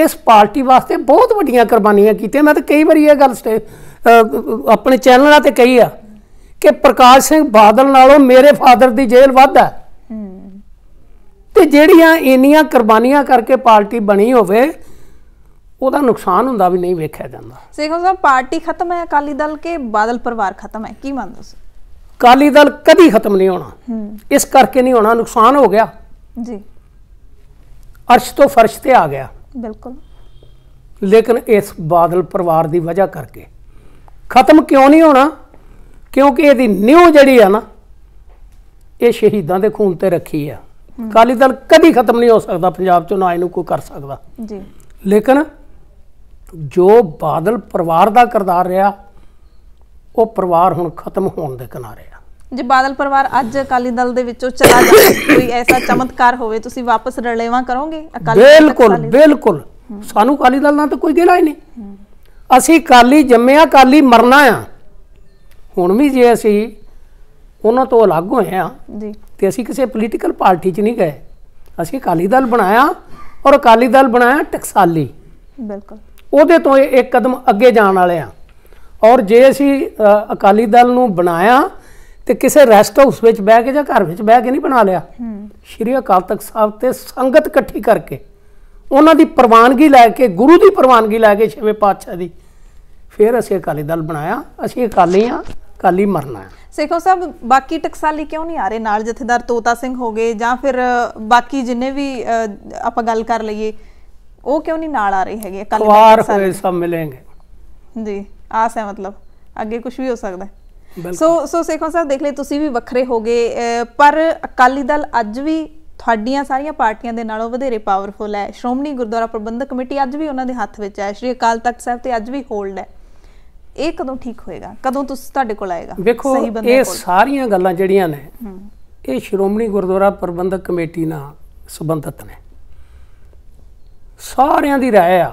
ਇਸ ਪਾਰਟੀ ਵਾਸਤੇ ਬਹੁਤ ਵੱਡੀਆਂ ਕੁਰਬਾਨੀਆਂ ਕੀਤੀਆਂ ਮੈਂ ਤਾਂ ਕਈ ਵਾਰੀ ਇਹ ਗੱਲ ਆਪਣੇ ਚੈਨਲਾਂ ਤੇ ਕਹੀ ਆ ਕਿ ਪ੍ਰਕਾਸ਼ ਸਿੰਘ ਬਾਦਲ ਨਾਲੋਂ ਮੇਰੇ ਫਾਦਰ ਦੀ ਜੇਲ੍ਹ ਵੱਧ ਹੈ ਤੇ ਜਿਹੜੀਆਂ ਇੰਨੀਆਂ ਕੁਰਬਾਨੀਆਂ ਕਰਕੇ ਪਾਰਟੀ ਬਣੀ ਹੋਵੇ ਉਹਦਾ ਨੁਕਸਾਨ ਹੁੰਦਾ ਵੀ ਨਹੀਂ ਵੇਖਿਆ ਜਾਂਦਾ ਸੇਖੋ ਸਾਹਿਬ ਪਾਰਟੀ ਖਤਮ ਹੈ ਅਕਾਲੀ ਦਲ ਕੇ ਬਾਦਲ ਪਰਿਵਾਰ ਖਤਮ ਹੈ ਕੀ ਮੰਨਦੇ ਹੋ ਅਕਾਲੀ ਦਲ ਕਦੀ ਖਤਮ ਨਹੀਂ ਹੋਣਾ ਇਸ ਕਰਕੇ ਨਹੀਂ ਹੋਣਾ ਨੁਕਸਾਨ ਹੋ ਗਿਆ ਜੀ ਅਰਸ਼ ਤੋਂ ਫਰਸ਼ ਤੇ ਆ ਗਿਆ ਬਿਲਕੁਲ ਲੇਕਿਨ ਇਸ ਬਾਦਲ ਪਰਿਵਾਰ ਦੀ ਵਜ੍ਹਾ ਕਰਕੇ ਖਤਮ ਕਿਉਂ ਨਹੀਂ ਹੋਣਾ ਕਿਉਂਕਿ ਇਹਦੀ ਨਿਉ ਜਿਹੜੀ ਆ ਨਾ ਇਹ ਸ਼ਹੀਦਾਂ ਦੇ ਖੂਨ ਤੇ ਰੱਖੀ ਆ ਕਾਲੀ ਦਲ ਕਦੀ ਖਤਮ ਨਹੀਂ ਹੋ ਸਕਦਾ ਪੰਜਾਬ ਚੋਂ ਨਾ ਇਹਨੂੰ ਕੋਈ ਕਰ ਸਕਦਾ ਜੀ ਲੇਕਿਨ ਜੋ ਬਾਦਲ ਪਰਿਵਾਰ ਦਾ ਕਰਦਾਰ ਰਿਹਾ ਉਹ ਪਰਿਵਾਰ ਹੁਣ ਖਤਮ ਹੋਣ ਦੇ ਕਿਨਾਰੇ ਆ ਜੇ ਬਾਦਲ ਪਰਿਵਾਰ ਅੱਜ ਅਕਾਲੀ ਦਲ ਦੇ ਵਿੱਚੋਂ ਚਲਾ ਜਾਵੇ ਕੋਈ ਐਸਾ ਚਮਤਕਾਰ ਹੋਵੇ ਤੁਸੀਂ ਵਾਪਸ ਰਲੇਵਾ ਕਰੋਗੇ ਅਕਾਲੀ ਬਿਲਕੁਲ ਬਿਲਕੁਲ ਸਾਨੂੰ ਅਕਾਲੀ ਦਲ ਨਾਲ ਤਾਂ ਕੋਈ ਗਿਲਾ ਹੀ ਨਹੀਂ ਅਸੀਂ ਅਕਾਲੀ ਜੰਮਿਆ ਅਕਾਲੀ ਮਰਨਾ ਆ ਹੁਣ ਵੀ ਜੇ ਅਸੀਂ ਉਹਨਾਂ ਤੋਂ ਅਲੱਗ ਹੋਏ ਆ ਜੀ ਤੇ ਅਸੀਂ ਕਿਸੇ ਪੋਲੀਟੀਕਲ ਪਾਰਟੀ 'ਚ ਨਹੀਂ ਗਏ ਅਸੀਂ ਅਕਾਲੀ ਦਲ ਬਣਾਇਆ ਔਰ ਅਕਾਲੀ ਦਲ ਬਣਾਇਆ ਟਕਸਾਲੀ ਬਿਲਕੁਲ ਉਹਦੇ ਤੋਂ ਇੱਕ ਕਦਮ ਅੱਗੇ ਜਾਣ ਵਾਲੇ ਆ ਔਰ ਜੇ ਅਸੀਂ ਅਕਾਲੀ ਦਲ ਨੂੰ ਬਣਾਇਆ ਤੇ ਕਿਸੇ ਰੈਸਟ ਹਾਊਸ ਵਿੱਚ ਬਹਿ ਕੇ ਜਾਂ ਘਰ ਵਿੱਚ ਬਹਿ ਕੇ ਨਹੀਂ ਬਣਾ ਲਿਆ ਸ਼੍ਰੀ ਅਕਾਲ ਤਖਤ ਸਾਹਿਬ ਤੇ ਸੰਗਤ ਇਕੱਠੀ ਕਰਕੇ ਉਹਨਾਂ ਦੀ ਪ੍ਰਵਾਨਗੀ ਲੈ ਕੇ ਗੁਰੂ ਦੀ ਪ੍ਰਵਾਨਗੀ ਲੈ ਕੇ ਛੇਵੇਂ ਪਾਤਸ਼ਾਹ ਦੀ ਫਿਰ ਅਸੀਂ ਅਕਾਲੀ ਦਲ ਬਣਾਇਆ ਅਸੀਂ ਅਕਾਲੀ ਆ ਕੱਲ ਹੀ ਮਰਨਾ ਹੈ ਸੇਖੋ ਸਾਹਿਬ ਬਾਕੀ ਟਕਸਾਲੀ ਕਿਉਂ ਨਹੀਂ ਆ ਰਹੇ ਨਾਲ ਜਥੇਦਾਰ ਤੋਤਾ ਸਿੰਘ ਹੋ ਗਏ ਜਾਂ ਫਿਰ ਬਾਕੀ ਜਿੰਨੇ ਵੀ ਆਪਾਂ ਗੱਲ ਕਰ ਲਈਏ ਉਹ ਕਿਉਂ ਨਹੀਂ ਨਾਲ ਆ ਰਹੇ ਹੈਗੇ ਕੱਲ ਵਾਰ ਹੋਏ ਸਭ ਮਿਲेंगे ਜੀ ਆਸ ਹੈ ਮਤਲਬ ਅੱਗੇ ਕੁਝ ਵੀ ਹੋ ਸਕਦਾ ਸੋ ਸੋ ਸੇਖੋਂ ਸਾਹਿਬ ਦੇਖ ਲਈ ਤੁਸੀਂ ਵੀ ਵੱਖਰੇ ਹੋ ਗਏ ਪਰ ਅਕਾਲੀ ਦਲ ਅੱਜ ਵੀ ਤੁਹਾਡੀਆਂ ਸਾਰੀਆਂ ਪਾਰਟੀਆਂ ਦੇ ਨਾਲੋਂ ਵਧੇਰੇ ਪਾਵਰਫੁਲ ਹੈ ਸ਼੍ਰੋਮਣੀ ਗੁਰਦੁਆਰਾ ਪ੍ਰਬੰਧਕ ਕਮੇਟੀ ਅੱਜ ਵੀ ਉਹਨਾਂ ਦੇ ਹੱਥ ਵਿੱਚ ਹੈ ਸ਼੍ਰੀ ਅਕਾਲ ਤਖਤ ਸਾਹਿਬ ਤੇ ਅੱਜ ਵੀ ਹੋਲਡ ਹੈ ਇਹ ਕਦੋਂ ਠੀਕ ਹੋਏਗਾ ਕਦੋਂ ਤੁਸੀਂ ਤੁਹਾਡੇ ਕੋਲ ਆਏਗਾ ਕੋਲ ਇਹ ਸਾਰੀਆਂ ਗੱਲਾਂ ਜਿਹੜੀਆਂ ਨੇ ਇਹ ਸ਼੍ਰੋਮਣੀ ਗੁਰਦੁਆਰਾ ਪ੍ਰਬੰਧਕ ਕਮੇਟੀ ਨਾਲ ਸੰਬੰਧਤ ਨੇ ਸਾਰਿਆਂ ਦੀ رائے ਆ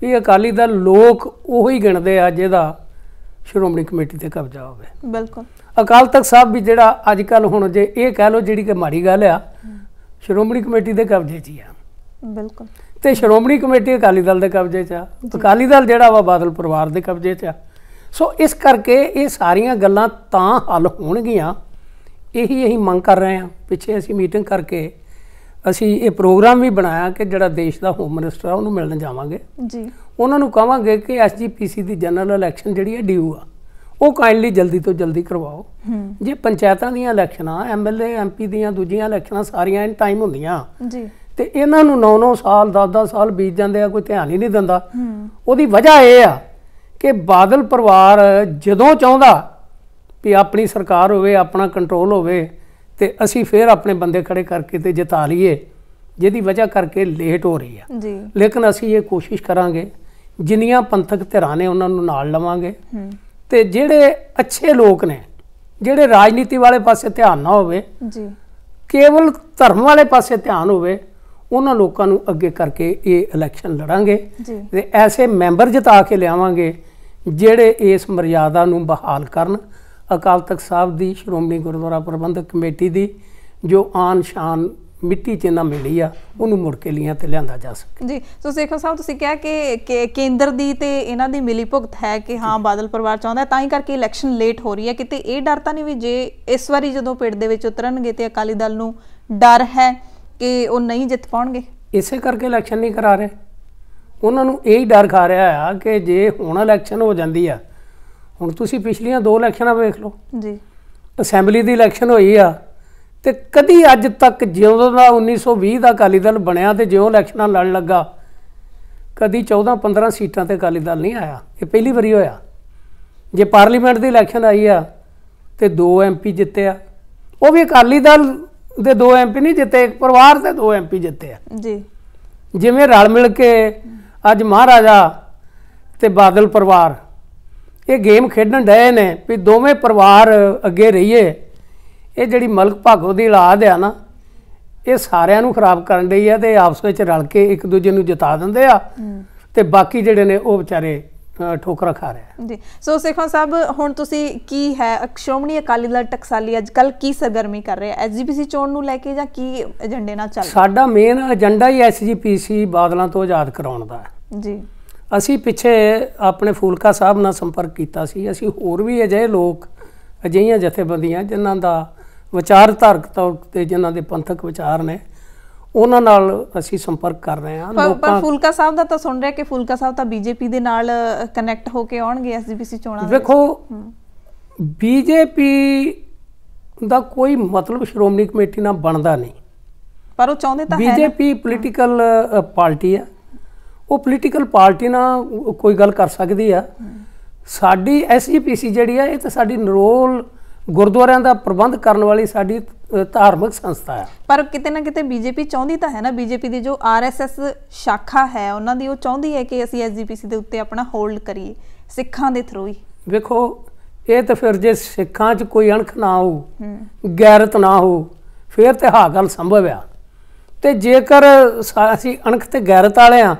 ਕਿ ਅਕਾਲੀ ਦਲ ਲੋਕ ਉਹੀ ਗਿਣਦੇ ਆ ਜਿਹਦਾ ਸ਼੍ਰੋਮਣੀ ਕਮੇਟੀ ਤੇ ਕਬਜ਼ਾ ਹੋਵੇ ਬਿਲਕੁਲ ਅਕਾਲ ਤਖਤ ਸਾਹਿਬ ਵੀ ਜਿਹੜਾ ਅੱਜ ਕੱਲ ਹੁਣ ਜੇ ਇਹ ਕਹਿ ਲੋ ਜਿਹੜੀ ਕਿ ਮਾੜੀ ਗੱਲ ਆ ਸ਼੍ਰੋਮਣੀ ਕਮੇਟੀ ਦੇ ਕਬਜ਼ੇ 'ਚ ਹੀ ਆ ਬਿਲਕੁਲ ਤੇ ਸ਼੍ਰੋਮਣੀ ਕਮੇਟੀ ਅਕਾਲੀ ਦਲ ਦੇ ਕਬਜ਼ੇ 'ਚ ਆ ਅਕਾਲੀ ਦਲ ਜਿਹੜਾ ਵਾ ਬਾਦਲ ਪਰਿਵਾਰ ਦੇ ਕਬਜ਼ੇ 'ਚ ਆ ਸੋ ਇਸ ਕਰਕੇ ਇਹ ਸਾਰੀਆਂ ਗੱਲਾਂ ਤਾਂ ਹੱਲ ਹੋਣਗੀਆਂ ਇਹੀ ਅਸੀਂ ਮੰਗ ਕਰ ਰਹੇ ਹਾਂ ਪਿੱਛੇ ਅਸੀਂ ਮੀਟਿੰਗ ਕਰਕੇ ਅਸੀਂ ਇਹ ਪ੍ਰੋਗਰਾਮ ਵੀ ਬਣਾਇਆ ਕਿ ਜਿਹੜਾ ਦੇਸ਼ ਦਾ ਹੋਮ ਮਿਨਿਸਟਰ ਆ ਉਹਨੂੰ ਮਿਲਣ ਜਾਵਾਂਗੇ ਜੀ ਉਹਨਾਂ ਨੂੰ ਕਹਾਂਗੇ ਕਿ ਐਸਜੀਪੀਸੀ ਦੀ ਜਨਰਲ ਇਲੈਕਸ਼ਨ ਜਿਹੜੀ ਹੈ ਡਿਊ ਆ ਉਹ ਕਾਈਂਡਲੀ ਜਲਦੀ ਤੋਂ ਜਲਦੀ ਕਰਵਾਓ ਜੇ ਪੰਚਾਇਤਾਂ ਦੀਆਂ ਇਲੈਕਸ਼ਨਾਂ ਐਮਐਲਏ ਐਮਪੀ ਦੀਆਂ ਦੂਜੀਆਂ ਇਲੈਕਸ਼ਨਾਂ ਸਾਰੀਆਂ ਇਨ ਟਾਈਮ ਹੁੰਦੀਆਂ ਜੀ ਤੇ ਇਹਨਾਂ ਨੂੰ 9-9 ਸਾਲ 10-10 ਸਾਲ ਬੀਤ ਜਾਂਦੇ ਆ ਕੋਈ ਧਿਆਨ ਹੀ ਨਹੀਂ ਦਿੰਦਾ ਉਹਦੀ ਵਜ੍ਹਾ ਇਹ ਆ ਕਿ ਬਾਦਲ ਪਰਿਵਾਰ ਜਦੋਂ ਚਾਹੁੰਦਾ ਵੀ ਆਪਣੀ ਸਰਕਾਰ ਹੋਵੇ ਆਪਣਾ ਕੰਟਰੋਲ ਹੋਵੇ ਤੇ ਅਸੀਂ ਫੇਰ ਆਪਣੇ ਬੰਦੇ ਖੜੇ ਕਰਕੇ ਤੇ ਜਿਤਾ ਲਈਏ ਜਿਹਦੀ ਵਜ੍ਹਾ ਕਰਕੇ ਲੇਟ ਹੋ ਰਹੀ ਆ ਜੀ ਲੇਕਿਨ ਅਸੀਂ ਇਹ ਕੋਸ਼ਿਸ਼ ਕਰਾਂਗੇ ਜਿੰਨੀਆਂ ਪੰਥਕ ਧਿਰਾਂ ਨੇ ਉਹਨਾਂ ਨੂੰ ਨਾਲ ਲਵਾਂਗੇ ਤੇ ਜਿਹੜੇ ਅੱਛੇ ਲੋਕ ਨੇ ਜਿਹੜੇ ਰਾਜਨੀਤੀ ਵਾਲੇ ਪਾਸੇ ਧਿਆਨ ਨਾ ਹੋਵੇ ਜੀ ਕੇਵਲ ਧਰਮ ਵਾਲੇ ਪਾਸੇ ਧਿਆਨ ਹੋਵੇ ਉਹਨਾਂ ਲੋਕਾਂ ਨੂੰ ਅੱਗੇ ਕਰਕੇ ਇਹ ਇਲੈਕਸ਼ਨ ਲੜਾਂਗੇ ਤੇ ਐਸੇ ਮੈਂਬਰ ਜਿਤਾ ਕੇ ਲਿਆਵਾਂਗੇ ਜਿਹੜੇ ਇਸ ਮਰਿਆਦਾ ਨੂੰ ਬਹਾਲ ਕਰਨ ਅਕਾਲ ਤਖਤ ਸਾਹਿਬ ਦੀ ਸ਼੍ਰੋਮਣੀ ਗੁਰਦੁਆਰਾ ਪ੍ਰਬੰਧਕ ਕਮੇਟੀ ਦੀ ਜੋ ਆਨ ਸ਼ਾਨ ਮਿੱਟੀ 'ਚ ਨਾ ਮਿਲੀ ਆ ਉਹਨੂੰ ਮੁੜ ਕੇ ਲੀਆਂ ਤੇ ਲਿਆਂਦਾ ਜਾ ਸਕੇ ਜੀ ਸੋ ਸੇਖੋ ਸਾਹਿਬ ਤੁਸੀਂ ਕਿਹਾ ਕਿ ਕੇਂਦਰ ਦੀ ਤੇ ਇਹਨਾਂ ਦੀ ਮਿਲੀ ਭੁਗਤ ਹੈ ਕਿ ਹਾਂ ਬਾਦਲ ਪਰਿਵਾਰ ਚਾਹੁੰਦਾ ਤਾਂ ਹੀ ਕਰਕੇ ਇਲੈਕਸ਼ਨ ਲੇਟ ਹੋ ਰਹੀ ਹੈ ਕਿਤੇ ਇਹ ਡਰ ਤਾਂ ਨਹੀਂ ਵੀ ਜੇ ਇਸ ਵਾਰੀ ਜਦੋਂ ਪਿੰਡ ਦੇ ਵਿੱਚ ਉਤਰਨਗੇ ਤੇ ਅਕਾਲੀ ਦਲ ਨੂੰ ਡਰ ਹੈ ਕਿ ਉਹ ਨਹੀਂ ਜਿੱਤ ਪਾਉਣਗੇ ਇਸੇ ਕਰਕੇ ਇਲੈਕਸ਼ਨ ਨਹੀਂ ਕਰਾ ਰਹੇ ਉਹਨਾਂ ਨੂੰ ਇਹ ਹੀ ਡਰ ਖਾ ਰਿਹਾ ਆ ਕਿ ਜੇ ਹੁਣ ਇਲੈਕਸ਼ਨ ਹੋ ਜਾਂਦੀ ਆ ਹੁਣ ਤੁਸੀਂ ਪਿਛਲੀਆਂ ਦੋ ਇਲੈਕਸ਼ਨਾਂ ਵੇਖ ਲਓ ਜੀ ਅਸੈਂਬਲੀ ਦੀ ਇਲੈਕਸ਼ਨ ਹੋਈ ਆ ਤੇ ਕਦੀ ਅੱਜ ਤੱਕ ਜਿਉਂਦੋਂ ਦਾ 1920 ਦਾ ਅਕਾਲੀ ਦਲ ਬਣਿਆ ਤੇ ਜਿਉਂ ਇਲੈਕਸ਼ਨਾਂ ਲੜਨ ਲੱਗਾ ਕਦੀ 14 15 ਸੀਟਾਂ ਤੇ ਅਕਾਲੀ ਦਲ ਨਹੀਂ ਆਇਆ ਇਹ ਪਹਿਲੀ ਵਾਰੀ ਹੋਇਆ ਜੇ ਪਾਰਲੀਮੈਂਟ ਦੀ ਇਲੈਕਸ਼ਨ ਆਈ ਆ ਤੇ ਦੋ ਐਮਪੀ ਜਿੱਤੇ ਆ ਉਹ ਵੀ ਅਕਾਲੀ ਦਲ ਦੇ ਦੋ ਐਮਪੀ ਨਹੀਂ ਜਿੱਤੇ ਇੱਕ ਪਰਿਵਾਰ ਦੇ ਦੋ ਐਮਪੀ ਜਿੱਤੇ ਆ ਜੀ ਜਿਵੇਂ ਰਲ ਮਿਲ ਕੇ ਅੱਜ ਮਹਾਰਾਜਾ ਤੇ ਬਾਦਲ ਪਰਿਵਾਰ ਇਹ ਗੇਮ ਖੇਡਣ ਡਏ ਨੇ ਵੀ ਦੋਵੇਂ ਪਰਿਵਾਰ ਅੱਗੇ ਰਹੀਏ ਇਹ ਜਿਹੜੀ ਮਲਕ ਭਾਗੋ ਦੀ ਔਲਾਦ ਆ ਨਾ ਇਹ ਸਾਰਿਆਂ ਨੂੰ ਖਰਾਬ ਕਰਨ ਲਈ ਆ ਤੇ ਆਪਸ ਵਿੱਚ ਰਲ ਕੇ ਇੱਕ ਦੂਜੇ ਨੂੰ ਜਿਤਾ ਦਿੰਦੇ ਆ ਤੇ ਬਾਕੀ ਜਿਹੜੇ ਨੇ ਉਹ ਵਿਚਾਰੇ ਠੋਕਰਾ ਖਾ ਰਿਹਾ ਜੀ ਸੋ ਸੇਖਾਂ ਸਾਹਿਬ ਹੁਣ ਤੁਸੀਂ ਕੀ ਹੈ ਸ਼੍ਰੋਮਣੀ ਅਕਾਲੀ ਦਲ ਟਕਸਾਲੀ ਅੱਜ ਕੱਲ ਕੀ ਸਰਗਰਮੀ ਕਰ ਰਿਹਾ ਹੈ ਐਸਜੀਪੀਸੀ ਚੋਣ ਨੂੰ ਲੈ ਕੇ ਜਾਂ ਕੀ ਏਜੰਡੇ ਨਾਲ ਚੱਲ ਸਾਡਾ ਮੇਨ ਏਜੰਡਾ ਹੀ ਐਸਜੀਪੀਸੀ ਬਾਦਲਾਂ ਤੋਂ ਆਜ਼ਾਦ ਕਰਾਉਣ ਦਾ ਹੈ ਜੀ ਅਸੀਂ ਪਿੱਛੇ ਆਪਣੇ ਫੂਲਕਾ ਸਾਹਿਬ ਨਾਲ ਸੰਪਰਕ ਕੀਤਾ ਸੀ ਅਸੀਂ ਹੋਰ ਵੀ ਅਜਿਹੇ ਲੋਕ ਅਜਿਹੀਆਂ ਜਥੇਬੰਦੀਆਂ ਜਿਨ੍ਹਾਂ ਦਾ ਵਿਚਾਰਧਾਰਕ ਤੌਰ ਤੇ ਜਿਨ੍ਹਾਂ ਦੇ ਪੰਥਕ ਵਿਚਾਰ ਨੇ ਉਹਨਾਂ ਨਾਲ ਅਸੀਂ ਸੰਪਰਕ ਕਰ ਰਹੇ ਹਾਂ ਲੋਕਾਂ ਪਰ ਫੁਲਕਾ ਸਾਹਿਬ ਦਾ ਤਾਂ ਸੁਣ ਰਿਹਾ ਕਿ ਫੁਲਕਾ ਸਾਹਿਬ ਤਾਂ ਬੀਜੇਪੀ ਦੇ ਨਾਲ ਕਨੈਕਟ ਹੋ ਕੇ ਆਉਣਗੇ ਐਸਜੀਪੀਸੀ ਚੋਣਾਂ ਦੇ ਵੇਖੋ ਬੀਜੇਪੀ ਦਾ ਕੋਈ ਮਤਲਬ ਸ਼੍ਰੋਮਣੀ ਕਮੇਟੀ ਨਾਲ ਬਣਦਾ ਨਹੀਂ ਪਰ ਉਹ ਚਾਹੁੰਦੇ ਤਾਂ ਹੈ ਬੀਜੇਪੀ ਪੋਲੀਟੀਕਲ ਪਾਰਟੀ ਆ ਉਹ ਪੋਲੀਟੀਕਲ ਪਾਰਟੀ ਨਾਲ ਕੋਈ ਗੱਲ ਕਰ ਸਕਦੀ ਆ ਸਾਡੀ ਐਸਜੀਪੀਸੀ ਜਿਹੜੀ ਆ ਇਹ ਤਾਂ ਸਾਡੀ ਨਰੋਲ ਗੁਰਦੁਆਰਿਆਂ ਦਾ ਪ੍ਰਬੰਧ ਕਰਨ ਵਾਲੀ ਸਾਡੀ ਧਾਰਮਿਕ ਸੰਸਥਾ ਹੈ ਪਰ ਕਿਤੇ ਨਾ ਕਿਤੇ ਬੀਜੇਪੀ ਚਾਹੁੰਦੀ ਤਾਂ ਹੈ ਨਾ ਬੀਜੇਪੀ ਦੀ ਜੋ ਆਰਐਸਐਸ ਸ਼ਾਖਾ ਹੈ ਉਹਨਾਂ ਦੀ ਉਹ ਚਾਹੁੰਦੀ ਹੈ ਕਿ ਅਸੀਂ ਐਸਜੀਪੀਸੀ ਦੇ ਉੱਤੇ ਆਪਣਾ ਹੋਲਡ ਕਰੀਏ ਸਿੱਖਾਂ ਦੇ ਥਰੂ ਹੀ ਵੇਖੋ ਇਹ ਤਾਂ ਫਿਰ ਜੇ ਸਿੱਖਾਂ 'ਚ ਕੋਈ ਅਣਖ ਨਾ ਹੋ ਗੈਰਤ ਨਾ ਹੋ ਫਿਰ ਤੇ ਹਾ ਗੱਲ ਸੰਭਵ ਆ ਤੇ ਜੇਕਰ ਅਸੀਂ ਅਣਖ ਤੇ ਗੈਰਤ ਵਾਲੇ ਆ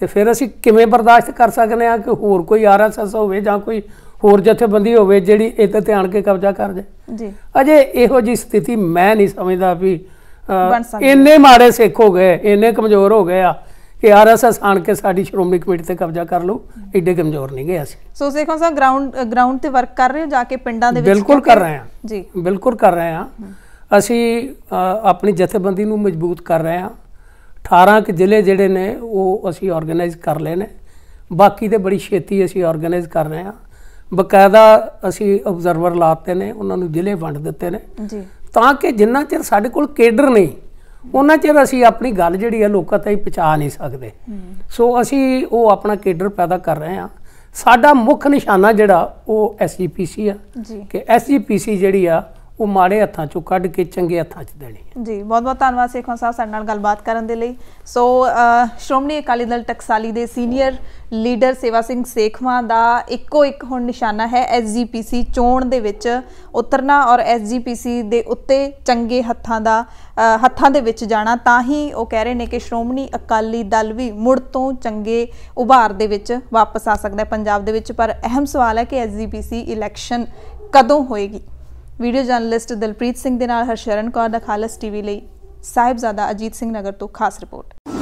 ਤੇ ਫਿਰ ਅਸੀਂ ਕਿਵੇਂ ਬਰਦਾਸ਼ਤ ਕਰ ਸਕਨੇ ਆ ਕਿ ਹੋਰ ਕੋਈ ਆਰਐਸਐਸ ਹੋਵੇ ਜਾਂ ਕੋਈ ਹੋਰ ਜਥੇਬੰਦੀ ਹੋਵੇ ਜਿਹੜੀ ਇਹ ਤੇ ਧਿਆਨ ਕੇ ਕਬਜ਼ਾ ਕਰ ਜੇ ਜੀ ਅਜੇ ਇਹੋ ਜੀ ਸਥਿਤੀ ਮੈਂ ਨਹੀਂ ਸਮਝਦਾ ਵੀ ਇੰਨੇ ਮਾੜੇ ਸਿੱਖ ਹੋ ਗਏ ਇੰਨੇ ਕਮਜ਼ੋਰ ਹੋ ਗਏ ਆ ਕਿ ਆਰਐਸਐਸ ਆਣ ਕੇ ਸਾਡੀ ਸ਼੍ਰੋਮਣੀ ਕਮੇਟੀ ਤੇ ਕਬਜ਼ਾ ਕਰ ਲਓ ਐਡੇ ਕਮਜ਼ੋਰ ਨਹੀਂ ਗਏ ਅਸੀਂ so Sekhon Sahib ground ground ਤੇ ਵਰਕ ਕਰ ਰਹੇ ਹੋ ਜਾ ਕੇ ਪਿੰਡਾਂ ਦੇ ਵਿੱਚ ਬਿਲਕੁਲ ਕਰ ਰਹੇ ਆ ਜੀ ਬਿਲਕੁਲ ਕਰ ਰਹੇ ਆ ਅਸੀਂ ਆਪਣੀ ਜਥੇਬੰਦੀ ਨੂੰ ਮਜ਼ਬੂਤ ਕਰ ਰਹੇ ਆ 18 ਕਿ ਜ਼ਿਲ੍ਹੇ ਜਿਹੜੇ ਨੇ ਉਹ ਅਸੀਂ ਆਰਗੇਨਾਈਜ਼ ਕਰ ਲਏ ਨੇ ਬਾਕੀ ਤੇ ਬੜੀ ਛੇਤੀ ਅਸੀਂ ਆਰਗੇਨਾਈਜ਼ ਕਰ ਰਹੇ ਆ ਬਕਾਇਦਾ ਅਸੀਂ ਆਬਜ਼ਰਵਰ ਲਾਤੇ ਨੇ ਉਹਨਾਂ ਨੂੰ ਜ਼ਿਲ੍ਹੇ ਵੰਡ ਦਿੱਤੇ ਨੇ ਜੀ ਤਾਂ ਕਿ ਜਿੰਨਾ ਚਿਰ ਸਾਡੇ ਕੋਲ ਕੇਡਰ ਨਹੀਂ ਉਹਨਾਂ ਚਿਰ ਅਸੀਂ ਆਪਣੀ ਗੱਲ ਜਿਹੜੀ ਹੈ ਲੋਕਾਂ ਹੀ ਪਹੁੰਚਾ ਨਹੀਂ ਸਕਦੇ ਸੋ ਅਸੀਂ ਉਹ ਆਪਣਾ ਕੇਡਰ ਪੈਦਾ ਕਰ ਰਹੇ ਹਾਂ ਸਾਡਾ ਮੁੱਖ ਨਿਸ਼ਾਨਾ ਜਿਹੜਾ ਉਹ ਐਸਜੀਪੀਸੀ ਆ ਕਿ ਐਸਜੀਪੀਸੀ ਜਿਹੜੀ ਆ ਉਹ ਮਾੜੇ ਹੱਥਾਂ ਚੋਂ ਕੱਢ ਕੇ ਚੰਗੇ ਹੱਥਾਂ 'ਚ ਦੇਣੀ ਹੈ ਜੀ ਬਹੁਤ ਬਹੁਤ ਧੰਨਵਾਦ ਸੇਖਵਾਂ ਸਾਹਿਬ ਸਾਡੇ ਨਾਲ ਗੱਲਬਾਤ ਕਰਨ ਦੇ ਲਈ ਸੋ ਸ਼੍ਰੋਮਣੀ ਅਕਾਲੀ ਦਲ ਟਕਸਾਲੀ ਦੇ ਸੀਨੀਅਰ ਲੀਡਰ ਸੇਵਾ ਸਿੰਘ ਸੇਖਵਾਂ ਦਾ ਇੱਕੋ ਇੱਕ ਹੁਣ ਨਿਸ਼ਾਨਾ ਹੈ ਐਸਜੀਪੀਸੀ ਚੋਣ ਦੇ ਵਿੱਚ ਉਤਰਨਾ ਔਰ ਐਸਜੀਪੀਸੀ ਦੇ ਉੱਤੇ ਚੰਗੇ ਹੱਥਾਂ ਦਾ ਹੱਥਾਂ ਦੇ ਵਿੱਚ ਜਾਣਾ ਤਾਂ ਹੀ ਉਹ ਕਹਿ ਰਹੇ ਨੇ ਕਿ ਸ਼੍ਰੋਮਣੀ ਅਕਾਲੀ ਦਲ ਵੀ ਮੁੜ ਤੋਂ ਚੰਗੇ ਉਭਾਰ ਦੇ ਵਿੱਚ ਵਾਪਸ ਆ ਸਕਦਾ ਹੈ ਪੰਜਾਬ ਦੇ ਵਿੱਚ ਪਰ ਅਹਿਮ ਸਵਾਲ ਹੈ ਕਿ ਐਸਜੀਪੀਸੀ ਇਲੈਕਸ਼ਨ ਕਦੋਂ ਹੋਏਗੀ ਵੀਡੀਓ ਜਰਨਲਿਸਟ ਦਲਪ੍ਰੀਤ ਸਿੰਘ ਦੇ ਨਾਲ ਹਰਸ਼ਰਨ ਕੌਰ ਦਾ ਖਾਲਸ ਟੀਵੀ ਲਈ ਸਾਹਿਬਜ਼ਾਦਾ ਅਜੀਤ ਸਿੰਘ ਨਗਰ ਤੋਂ ਖਾਸ ਰਿਪੋਰਟ